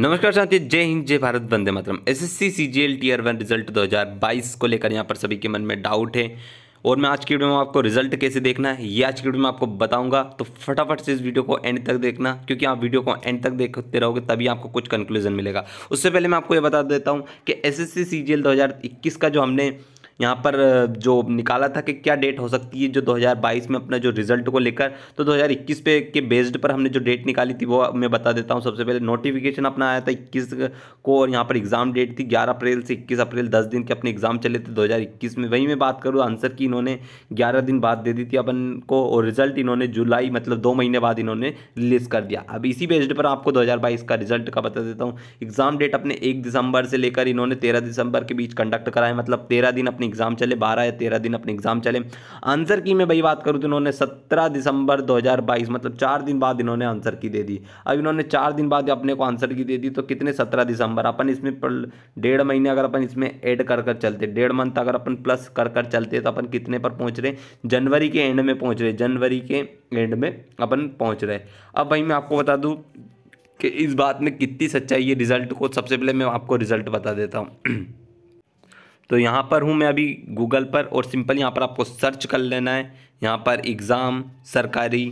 नमस्कार साथी जय हिंद जय भारत बंदे मातरम G L tier one result 2022 को लेकर यहाँ पर सभी के मन में डाउट है और मैं आज की वीडियो में आपको रिजल्ट कैसे देखना है ये आज की वीडियो में आपको बताऊंगा तो फटाफट से इस वीडियो को एंड तक देखना क्योंकि आप वीडियो को एंड तक देखते रहोगे तभी आपको कुछ कंक्लूजन मिलेगा उससे पहले मैं आपको ये बता देता हूँ कि एस एस का जो हमने यहाँ पर जो निकाला था कि क्या डेट हो सकती है जो 2022 में अपना जो रिजल्ट को लेकर तो 2021 पे के बेस्ड पर हमने जो डेट निकाली थी वो मैं बता देता हूँ सबसे पहले नोटिफिकेशन अपना आया था इक्कीस को और यहाँ पर एग्ज़ाम डेट थी ग्यारह अप्रैल से इक्कीस अप्रैल दस दिन के अपने एग्ज़ाम चले थे 2021 में वहीं मैं बात करूँ आंसर की इन्होंने ग्यारह दिन बाद दे दी थी अपन को और रिजल्ट इन्होंने जुलाई मतलब दो महीने बाद इन्होंने रिलीज़ कर दिया अब इसी बेस्ड पर आपको दो का रिजल्ट का बता देता हूँ एग्ज़ाम डेट अपने एक दिसंबर से लेकर इन्होंने तेरह दिसंबर के बीच कंडक्ट कराए मतलब तेरह दिन अपने अपनी एग्ज़ाम चले बारह या तेरह दिन अपनी एग्ज़ाम चले आंसर की मैं भाई बात करूँ तो इन्होंने सत्रह दिसंबर दो मतलब चार दिन बाद इन्होंने आंसर की दे दी अब इन्होंने चार दिन बाद अपने को आंसर की दे दी तो कितने सत्रह दिसंबर अपन इसमें डेढ़ महीने अगर अपन इसमें एड कर कर चलते डेढ़ मंथ अगर अपन प्लस कर कर चलते तो अपन कितने पर पहुँच रहे जनवरी के एंड में पहुँच रहे जनवरी के एंड में अपन पहुँच रहे अब भाई मैं आपको बता दूँ कि इस बात में कितनी सच्चाई है रिज़ल्ट को सबसे पहले मैं आपको रिज़ल्ट बता देता हूँ तो यहाँ पर हूँ मैं अभी गूगल पर और सिंपल यहाँ पर आपको सर्च कर लेना है यहाँ पर एग्ज़ाम सरकारी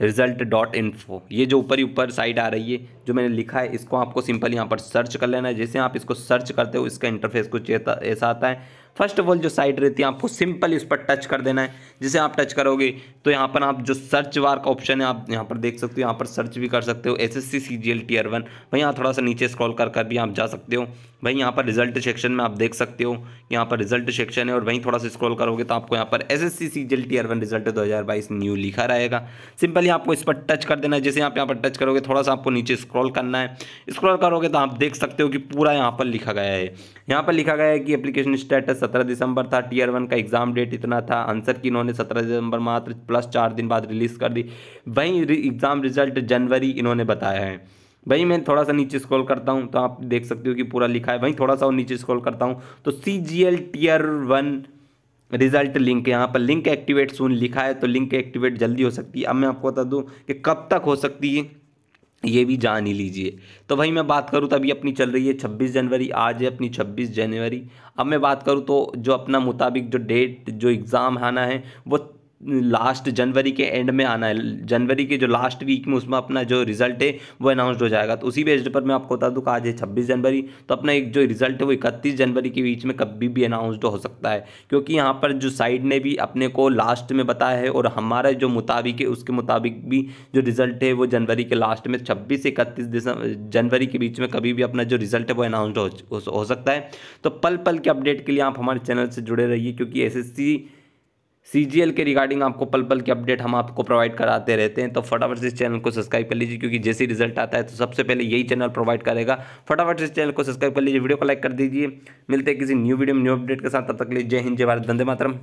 रिज़ल्ट डॉट इन्फो ये जो ऊपर ही ऊपर साइट आ रही है जो मैंने लिखा है इसको आपको सिंपल यहाँ पर सर्च कर लेना है जैसे आप इसको सर्च करते हो इसका इंटरफेस कुछ ऐसा आता है फर्स्ट ऑफ ऑल जो साइट रहती है आपको सिंपल इस पर टच कर देना है जिसे आप टच करोगे तो यहाँ पर आप जो सर्च वार का ऑप्शन है आप यहाँ पर देख सकते हो यहाँ पर सर्च भी कर सकते हो S S C C G L R one वहीं यहाँ थोड़ा सा नीचे स्क्रॉल कर कर भी आप जा सकते हो भाई यहाँ पर रिजल्ट सेक्शन में आप देख सकते हो कि यहाँ पर रिजल्ट सेक्शन है और वहीं थोड़ा सा स्क्रॉल करोगे तो आपको यहाँ पर एस एस सी सी जल टी आर वन रिजल्ट दो हज़ार बाईस न्यू लिखा रहेगा सिंपली आपको इस पर टच कर देना है जैसे आप यहाँ पर टच करोगे थोड़ा सा आपको नीचे स्क्रॉल करना है स्क्रॉल करोगे तो आप देख सकते हो कि पूरा यहाँ पर लिखा गया है यहाँ पर लिखा गया है कि एप्लीकेशन स्टेटस सत्रह दिसंबर था टी आर वन का एग्जाम डेट इतना था आंसर की इन्होंने सत्रह दिसंबर मात्र प्लस चार दिन बाद रिलीज़ कर दी वहीं एग्ज़ाम रिजल्ट जनवरी इन्होंने बताया है भाई मैं थोड़ा सा नीचे स्क्रॉल करता हूँ तो आप देख सकते हो कि पूरा लिखा है भाई थोड़ा सा और नीचे स्क्रॉल करता हूँ तो C G L tier one result link यहाँ पर लिंक एक्टिवेट सुन लिखा है तो लिंक एक्टिवेट जल्दी हो सकती है अब मैं आपको बता दूँ कि कब तक हो सकती है ये भी जान ही लीजिए तो भाई मैं बात करूँ तो अभी अपनी चल रही है छब्बीस जनवरी आज है अपनी छब्बीस जनवरी अब मैं बात करूँ तो जो अपना मुताबिक जो डेट जो एग्ज़ाम आना है वो लास्ट जनवरी के एंड में आना है जनवरी के जो लास्ट वीक में उसमें अपना जो रिजल्ट है वो अनाउंसड हो जाएगा तो उसी बेस्ड पर मैं आपको बता दूँ कि आज है छब्बीस जनवरी तो अपना एक जो रिजल्ट है वो इकतीस जनवरी के बीच में कभी भी अनाउंसड हो सकता है क्योंकि यहाँ पर जो साइड ने भी अपने को लास्ट में बताया है और हमारा जो मुताबिक है उसके मुताबिक भी जो रिजल्ट है वो जनवरी के लास्ट में छब्बीस से इकतीस दिसंबर जनवरी के बीच में कभी भी अपना जो रिजल्ट है वो अनाउंसड हो सकता है तो पल पल के अपडेट के लिए आप हमारे चैनल से जुड़े रहिए क्योंकि एस सी के रिगार्डिंग आपको पल पल की अपडेट हम आपको प्रोवाइड कराते रहते हैं तो फटाफट से इस चैनल को सब्सक्राइब कर लीजिए क्योंकि जैसे रिजल्ट आता है तो सबसे पहले यही चैनल प्रोवाइड करेगा फटाफट से इस चैनल को सब्सक्राइब कर लीजिए वीडियो को लाइक कर दीजिए मिलते हैं किसी न्यू वीडियो में न्यू अपडेट के साथ तब तक लिए जय हिंद जय भारत धंधे मातरम